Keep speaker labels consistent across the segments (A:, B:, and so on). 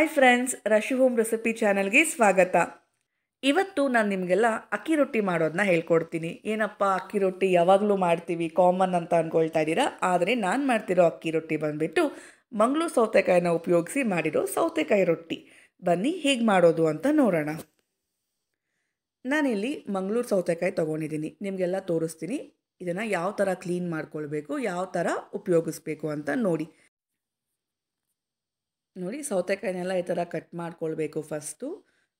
A: hi friends Rashi home recipe ಚಾನಲ್ಗೆ ಸ್ವಾಗತ ಇವತ್ತು ನಾನು ನಿಮಗೆಲ್ಲ ಅಕ್ಕಿ ರೊಟ್ಟಿ ಮಾಡೋದನ್ನ ಹೇಳ್ಕೊಡ್ತೀನಿ ಏನಪ್ಪ ಅಕ್ಕಿ ರೊಟ್ಟಿ ಯಾವಾಗಲೂ ಮಾಡ್ತೀವಿ ಕಾಮನ್ ಅಂತ ಅಂದ್ಕೊಳ್ತಾ ಇದ್ದೀರಾ ಆದರೆ ನಾನು ಮಾಡ್ತಿರೋ ಅಕ್ಕಿ ರೊಟ್ಟಿ ಬಂದುಬಿಟ್ಟು ಮಂಗಳೂರು ಸೌತೆಕಾಯಿನ ಉಪಯೋಗಿಸಿ ಮಾಡಿರೋ ಸೌತೆಕಾಯಿ ರೊಟ್ಟಿ ಬನ್ನಿ ಹೇಗೆ ಮಾಡೋದು ಅಂತ ನೋಡೋಣ ನಾನಿಲ್ಲಿ ಮಂಗಳೂರು ಸೌತೆಕಾಯಿ ತೊಗೊಂಡಿದ್ದೀನಿ ನಿಮಗೆಲ್ಲ ತೋರಿಸ್ತೀನಿ ಇದನ್ನು ಯಾವ ಥರ ಕ್ಲೀನ್ ಮಾಡ್ಕೊಳ್ಬೇಕು ಯಾವ ಥರ ಉಪಯೋಗಿಸ್ಬೇಕು ಅಂತ ನೋಡಿ ನೋಡಿ ಸೌತೆಕಾಯಿನೆಲ್ಲ ಈ ಥರ ಕಟ್ ಮಾಡ್ಕೊಳ್ಬೇಕು ಫಸ್ಟು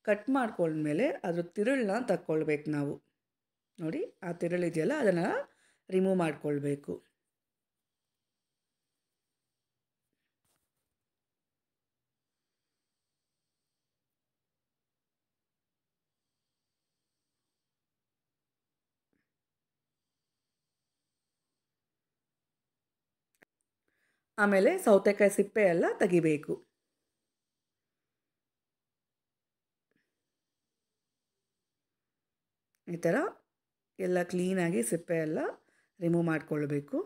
A: ಕಟ್ ಮಾಡ್ಕೊಂಡ್ಮೇಲೆ ಅದ್ರ ತಿರುಳನ್ನ ತಕ್ಕೊಳ್ಬೇಕು ನಾವು ನೋಡಿ ಆ ತಿರುಳಿದೆಯಲ್ಲ ಅದನ್ನು ರಿಮೂವ್ ಮಾಡಿಕೊಳ್ಬೇಕು ಆಮೇಲೆ ಸೌತೆಕಾಯಿ ಸಿಪ್ಪೆ ಎಲ್ಲ ತೆಗಿಬೇಕು ಈ ಥರ ಎಲ್ಲ ಕ್ಲೀನಾಗಿ ಸಿಪ್ಪೆ ಎಲ್ಲ ರಿಮೂವ್ ಮಾಡಿಕೊಳ್ಬೇಕು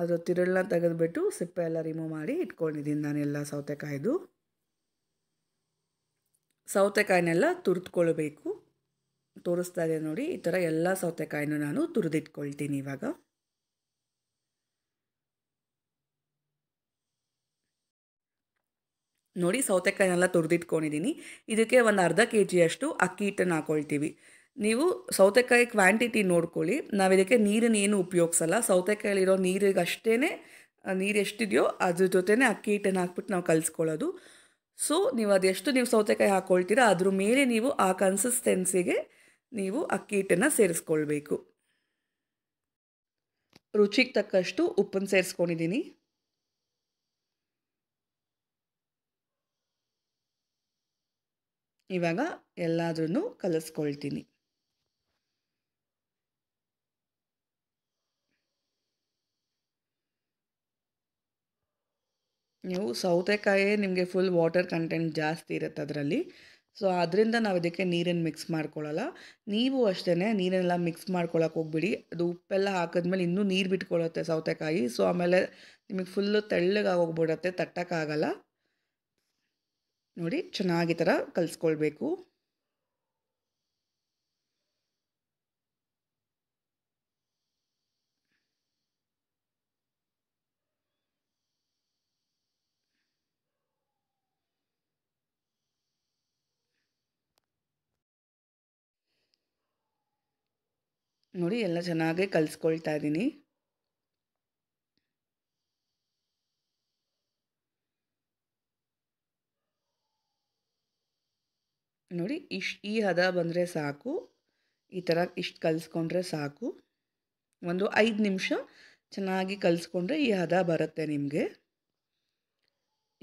A: ಅದರ ತಿರುಳನ್ನ ತೆಗೆದುಬಿಟ್ಟು ಸಿಪ್ಪೆ ಎಲ್ಲ ರಿಮೂವ್ ಮಾಡಿ ಇಟ್ಕೊಂಡಿದ್ದೀನಿ ಎಲ್ಲ ಸೌತೆಕಾಯ್ದು ಸೌತೆಕಾಯಿನೆಲ್ಲ ತುರಿದ್ಕೊಳ್ಬೇಕು ತೋರಿಸ್ತಾ ಇದೆ ನೋಡಿ ಈ ಥರ ಎಲ್ಲ ಸೌತೆಕಾಯಿನೂ ನಾನು ತುರಿದಿಟ್ಕೊಳ್ತೀನಿ ಇವಾಗ ನೋಡಿ ಸೌತೆಕಾಯಿನೆಲ್ಲ ತುರಿದಿಟ್ಕೊಂಡಿದ್ದೀನಿ ಇದಕ್ಕೆ ಒಂದು ಅರ್ಧ ಕೆ ಜಿಯಷ್ಟು ಅಕ್ಕಿ ಹಿಟ್ಟನ್ನು ಹಾಕ್ಕೊಳ್ತೀವಿ ನೀವು ಸೌತೆಕಾಯಿ ಕ್ವಾಂಟಿಟಿ ನೋಡ್ಕೊಳ್ಳಿ ನಾವಿದಕ್ಕೆ ನೀರನ್ನು ಏನು ಉಪಯೋಗಿಸಲ್ಲ ಸೌತೆಕಾಯಲ್ಲಿರೋ ನೀರಿಗೆ ಅಷ್ಟೇ ನೀರು ಎಷ್ಟಿದೆಯೋ ಅದ್ರ ಜೊತೆನೇ ಅಕ್ಕಿ ಹಿಟ್ಟನ್ನು ಹಾಕ್ಬಿಟ್ಟು ನಾವು ಕಲಿಸ್ಕೊಳ್ಳೋದು ಸೊ ನೀವು ಅದೆಷ್ಟು ನೀವು ಸೌತೆಕಾಯಿ ಹಾಕ್ಕೊಳ್ತೀರಾ ಅದ್ರ ಮೇಲೆ ನೀವು ಆ ಕನ್ಸಿಸ್ಟೆನ್ಸಿಗೆ ನೀವು ಅಕ್ಕಿ ಹಿಟ್ಟನ್ನು ಸೇರಿಸ್ಕೊಳ್ಬೇಕು ರುಚಿಗೆ ತಕ್ಕಷ್ಟು ಉಪ್ಪನ್ನು ಸೇರಿಸ್ಕೊಂಡಿದ್ದೀನಿ ಇವಾಗ ಎಲ್ಲಾದ್ರೂ ಕಲಿಸ್ಕೊಳ್ತೀನಿ ನೀವು ಸೌತೆಕಾಯೇ ನಿಮಗೆ ಫುಲ್ ವಾಟರ್ ಕಂಟೆಂಟ್ ಜಾಸ್ತಿ ಇರುತ್ತೆ ಅದರಲ್ಲಿ ಸೊ ಅದರಿಂದ ನಾವು ಇದಕ್ಕೆ ನೀರನ್ನು ಮಿಕ್ಸ್ ಮಾಡ್ಕೊಳ್ಳೋಲ್ಲ ನೀವು ಅಷ್ಟೇ ನೀರನ್ನೆಲ್ಲ ಮಿಕ್ಸ್ ಮಾಡ್ಕೊಳ್ಳೋಕೆ ಹೋಗ್ಬಿಡಿ ಅದು ಉಪ್ಪೆಲ್ಲ ಹಾಕಿದ್ಮೇಲೆ ಇನ್ನೂ ನೀರು ಬಿಟ್ಕೊಳ್ಳುತ್ತೆ ಸೌತೆಕಾಯಿ ಸೊ ಆಮೇಲೆ ನಿಮಗೆ ಫುಲ್ಲು ತೆಳ್ಳಗಾಗೋಗ್ಬಿಡತ್ತೆ ಹೋಗ್ಬಿಡುತ್ತೆ ತಟ್ಟಕ್ಕಾಗಲ್ಲ ನೋಡಿ ಚೆನ್ನಾಗಿ ಥರ ಕಲಿಸ್ಕೊಳ್ಬೇಕು ನೋಡಿ ಎಲ್ಲ ಚೆನ್ನಾಗೇ ಕಲಿಸ್ಕೊಳ್ತಾ ಇದ್ದೀನಿ ನೋಡಿ ಇಷ್ಟು ಈ ಹದ ಬಂದರೆ ಸಾಕು ಈ ಥರ ಇಷ್ಟು ಕಲಿಸ್ಕೊಂಡ್ರೆ ಸಾಕು ಒಂದು ಐದು ನಿಮಿಷ ಚೆನ್ನಾಗಿ ಕಲಿಸ್ಕೊಂಡ್ರೆ ಈ ಹದ ಬರುತ್ತೆ ನಿಮಗೆ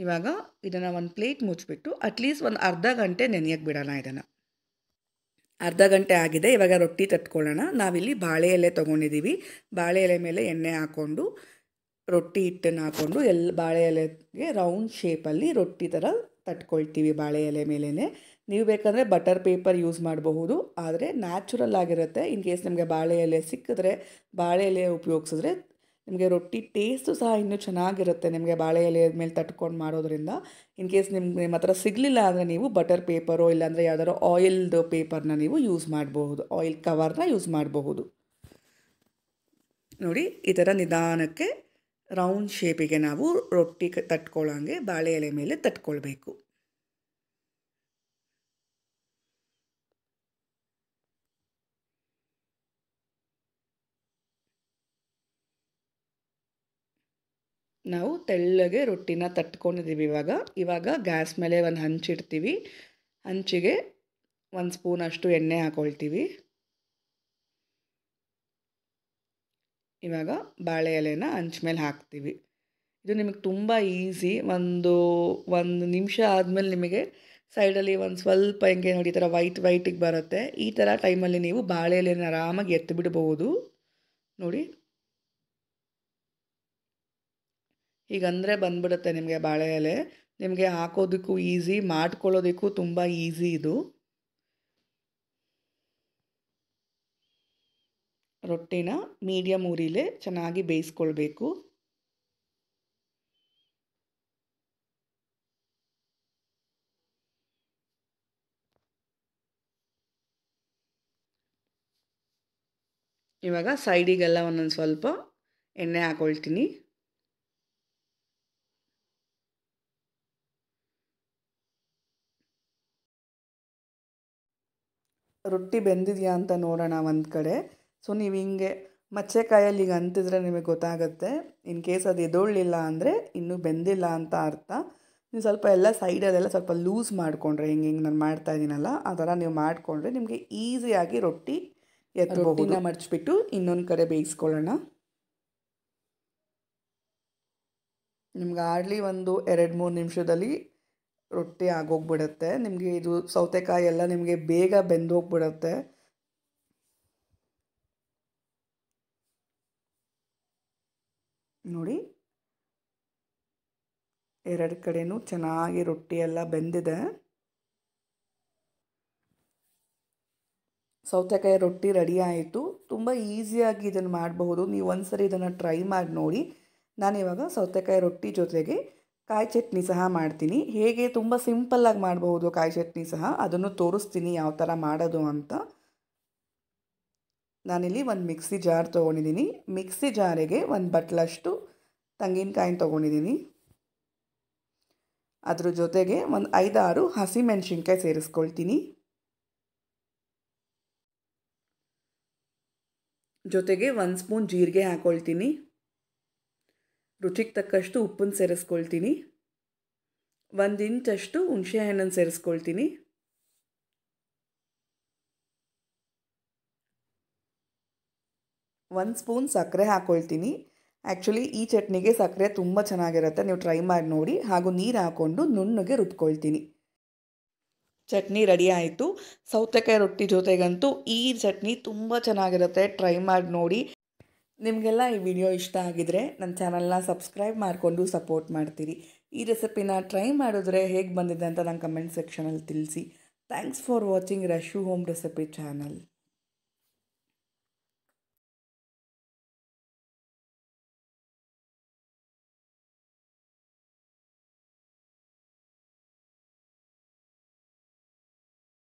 A: ಇವಾಗ ಇದನ್ನು ಒಂದು ಪ್ಲೇಟ್ ಮುಚ್ಚಿಬಿಟ್ಟು ಅಟ್ಲೀಸ್ಟ್ ಒಂದು ಅರ್ಧ ಗಂಟೆ ನೆನೆಯಕ್ಕೆ ಬಿಡೋಣ ಇದನ್ನು ಅರ್ಧ ಗಂಟೆ ಆಗಿದೆ ಇವಾಗ ರೊಟ್ಟಿ ತಟ್ಕೊಳ್ಳೋಣ ನಾವಿಲ್ಲಿ ಬಾಳೆ ಎಲೆ ತೊಗೊಂಡಿದ್ದೀವಿ ಬಾಳೆ ಎಲೆ ಮೇಲೆ ಎಣ್ಣೆ ಹಾಕ್ಕೊಂಡು ರೊಟ್ಟಿ ಹಿಟ್ಟನ್ನು ಹಾಕ್ಕೊಂಡು ಎಲ್ಲ ಬಾಳೆ ಎಲೆಗೆ ರೌಂಡ್ ಶೇಪಲ್ಲಿ ರೊಟ್ಟಿ ಥರ ತಟ್ಕೊಳ್ತೀವಿ ಬಾಳೆ ಎಲೆ ಮೇಲೇ ನೀವು ಬೇಕಂದರೆ ಬಟರ್ ಪೇಪರ್ ಯೂಸ್ ಮಾಡಬಹುದು ಆದರೆ ನ್ಯಾಚುರಲ್ ಆಗಿರುತ್ತೆ ಇನ್ ಕೇಸ್ ನಮಗೆ ಬಾಳೆ ಎಲೆ ಸಿಕ್ಕಿದ್ರೆ ಬಾಳೆ ಎಲೆ ಉಪಯೋಗಿಸಿದ್ರೆ ನಿಮಗೆ ರೊಟ್ಟಿ ಟೇಸ್ಟು ಸಹ ಇನ್ನೂ ಚೆನ್ನಾಗಿರುತ್ತೆ ನಿಮಗೆ ಬಾಳೆ ಎಲೆ ಮೇಲೆ ತಟ್ಕೊಂಡು ಮಾಡೋದ್ರಿಂದ ಇನ್ ಕೇಸ್ ನಿಮ್ಗೆ ನಿಮ್ಮ ಹತ್ರ ಸಿಗಲಿಲ್ಲ ಅಂದರೆ ನೀವು ಬಟರ್ ಪೇಪರೋ ಇಲ್ಲಾಂದರೆ ಯಾವ್ದಾದ್ರು ಆಯಿಲ್ದು ಪೇಪರ್ನ ನೀವು ಯೂಸ್ ಮಾಡಬಹುದು ಆಯಿಲ್ ಕವರ್ನ ಯೂಸ್ ಮಾಡಬಹುದು ನೋಡಿ ಈ ಥರ ನಿಧಾನಕ್ಕೆ ರೌಂಡ್ ಶೇಪಿಗೆ ನಾವು ರೊಟ್ಟಿ ತಟ್ಕೊಳ್ಳೋಂಗೆ ಬಾಳೆ ಎಲೆ ಮೇಲೆ ತಟ್ಕೊಳ್ಬೇಕು ನಾವು ತೆಳ್ಳಗೆ ರೊಟ್ಟಿನ ತಟ್ಕೊಂಡಿದ್ದೀವಿ ಇವಾಗ ಇವಾಗ ಗ್ಯಾಸ್ ಮೇಲೆ ಒಂದು ಹಂಚಿಡ್ತೀವಿ ಹಂಚಿಗೆ ಒಂದು ಸ್ಪೂನ್ ಅಷ್ಟು ಎಣ್ಣೆ ಹಾಕೊಳ್ತೀವಿ ಇವಾಗ ಬಾಳೆ ಎಲೆನ ಹಂಚ್ ಮೇಲೆ ಹಾಕ್ತೀವಿ ಇದು ನಿಮಗೆ ತುಂಬ ಈಸಿ ಒಂದು ಒಂದು ನಿಮಿಷ ಆದಮೇಲೆ ನಿಮಗೆ ಸೈಡಲ್ಲಿ ಒಂದು ಸ್ವಲ್ಪ ಹೆಂಗೆ ನೋಡಿ ಈ ಥರ ವೈಟ್ ವೈಟಿಗೆ ಬರುತ್ತೆ ಈ ಥರ ಟೈಮಲ್ಲಿ ನೀವು ಬಾಳೆ ಎಲೆನ ಆರಾಮಾಗಿ ಎತ್ತಿಬಿಡ್ಬೋದು ನೋಡಿ ಈಗ ಅಂದರೆ ಬಂದ್ಬಿಡುತ್ತೆ ನಿಮಗೆ ಬಾಳೆ ಎಲೆ ನಿಮಗೆ ಹಾಕೋದಕ್ಕೂ ಈಸಿ ಮಾಡ್ಕೊಳ್ಳೋದಕ್ಕೂ ತುಂಬ ಈಸಿ ಇದು ರೊಟ್ಟಿನ ಮೀಡಿಯಮ್ ಉರಿಲೆ ಚೆನ್ನಾಗಿ ಬೇಯಿಸ್ಕೊಳ್ಬೇಕು ಇವಾಗ ಸೈಡಿಗೆಲ್ಲ ಒಂದೊಂದು ಸ್ವಲ್ಪ ಎಣ್ಣೆ ಹಾಕೊಳ್ತೀನಿ ರೊಟ್ಟಿ ಬೆಂದಿದೆಯಾ ಅಂತ ನೋಡೋಣ ಒಂದು ಕಡೆ ಸೊ ನೀವು ಹಿಂಗೆ ಮಚ್ಚೆಕಾಯಲ್ಲಿ ಈಗ ಅಂತಿದ್ರೆ ನಿಮಗೆ ಗೊತ್ತಾಗುತ್ತೆ ಇನ್ ಕೇಸ್ ಅದು ಎದೊಳ್ಳಿಲ್ಲ ಅಂದರೆ ಇನ್ನೂ ಬೆಂದಿಲ್ಲ ಅಂತ ಅರ್ಥ ನೀವು ಸ್ವಲ್ಪ ಎಲ್ಲ ಅದೆಲ್ಲ ಸ್ವಲ್ಪ ಲೂಸ್ ಮಾಡಿಕೊಂಡ್ರೆ ಹಿಂಗೆ ಹಿಂಗೆ ನಾನು ಮಾಡ್ತಾ ಇದ್ದೀನಲ್ಲ ಆ ಥರ ನೀವು ಮಾಡಿಕೊಂಡ್ರೆ ನಿಮಗೆ ಈಸಿಯಾಗಿ ರೊಟ್ಟಿ ರೊಟ್ಟಿನ ಮಡಚಿಬಿಟ್ಟು ಇನ್ನೊಂದು ಕಡೆ ಬೇಯಿಸ್ಕೊಳ್ಳೋಣ ನಿಮ್ಗೆ ಆಡ್ಲಿ ಒಂದು ಎರಡು ಮೂರು ನಿಮಿಷದಲ್ಲಿ ರೊಟ್ಟಿ ಆಗೋಗ್ಬಿಡುತ್ತೆ ನಿಮಗೆ ಇದು ಸೌತೆಕಾಯಿ ಎಲ್ಲ ನಿಮಗೆ ಬೇಗ ಬೆಂದೋಗ್ಬಿಡುತ್ತೆ ನೋಡಿ ಎರಡು ಕಡೆಯೂ ಚೆನ್ನಾಗಿ ರೊಟ್ಟಿ ಎಲ್ಲ ಬೆಂದಿದೆ ಸೌತೆಕಾಯಿ ರೊಟ್ಟಿ ರೆಡಿ ಆಯಿತು ತುಂಬ ಈಸಿಯಾಗಿ ಇದನ್ನು ಮಾಡಬಹುದು ನೀವು ಒಂದು ಸರಿ ಇದನ್ನು ಟ್ರೈ ಮಾಡಿ ನೋಡಿ ನಾನು ಇವಾಗ ಸೌತೆಕಾಯಿ ರೊಟ್ಟಿ ಜೊತೆಗೆ ಕಾಯಿ ಚಟ್ನಿ ಸಹ ಮಾಡ್ತೀನಿ ಹೇಗೆ ತುಂಬ ಸಿಂಪಲ್ಲಾಗಿ ಮಾಡಬಹುದು ಕಾಯಿ ಚಟ್ನಿ ಸಹ ಅದನ್ನು ತೋರಿಸ್ತೀನಿ ಯಾವ ಥರ ಮಾಡೋದು ಅಂತ ನಾನಿಲ್ಲಿ ಒಂದು ಮಿಕ್ಸಿ ಜಾರ್ ತೊಗೊಂಡಿದ್ದೀನಿ ಮಿಕ್ಸಿ ಜಾರಿಗೆ ಒಂದು ಬಟ್ಲಷ್ಟು ತೆಂಗಿನಕಾಯಿನ ತೊಗೊಂಡಿದ್ದೀನಿ ಅದ್ರ ಜೊತೆಗೆ ಒಂದು ಐದಾರು ಹಸಿಮೆಣ್ಸಿನ್ಕಾಯಿ ಸೇರಿಸ್ಕೊಳ್ತೀನಿ ಜೊತೆಗೆ ಒಂದು ಸ್ಪೂನ್ ಜೀರಿಗೆ ಹಾಕ್ಕೊಳ್ತೀನಿ ರುಚಿಗೆ ತಕ್ಕಷ್ಟು ಉಪ್ಪನ್ನು ಸೇರಿಸ್ಕೊಳ್ತೀನಿ ಒಂದು ಇಂಚಷ್ಟು ಹುಣಸೆಹಣ್ಣನ್ನು ಸೇರಿಸ್ಕೊಳ್ತೀನಿ ಒಂದು ಸ್ಪೂನ್ ಸಕ್ಕರೆ ಹಾಕ್ಕೊಳ್ತೀನಿ ಆ್ಯಕ್ಚುಲಿ ಈ ಚಟ್ನಿಗೆ ಸಕ್ಕರೆ ತುಂಬ ಚೆನ್ನಾಗಿರುತ್ತೆ ನೀವು ಟ್ರೈ ಮಾಡಿ ನೋಡಿ ಹಾಗೂ ನೀರು ಹಾಕ್ಕೊಂಡು ನುಣ್ಣಗೆ ರುಬ್ಕೊಳ್ತೀನಿ ಚಟ್ನಿ ರೆಡಿ ಆಯಿತು ಸೌತೆಕಾಯಿ ರೊಟ್ಟಿ ಜೊತೆಗಂತೂ ಈ ಚಟ್ನಿ ತುಂಬ ಚೆನ್ನಾಗಿರುತ್ತೆ ಟ್ರೈ ಮಾಡಿ ನೋಡಿ ನಿಮಗೆಲ್ಲ ಈ ವಿಡಿಯೋ ಇಷ್ಟ ಆಗಿದರೆ ನನ್ನ ಚಾನಲ್ನ ಸಬ್ಸ್ಕ್ರೈಬ್ ಮಾಡಿಕೊಂಡು ಸಪೋರ್ಟ್ ಮಾಡ್ತೀರಿ ಈ ರೆಸಿಪಿನ ಟ್ರೈ ಮಾಡಿದ್ರೆ ಹೇಗೆ ಬಂದಿದೆ ಅಂತ ನಂಗೆ ಕಮೆಂಟ್ ಸೆಕ್ಷನಲ್ಲಿ ತಿಳಿಸಿ thanks for watching Rashu home recipe channel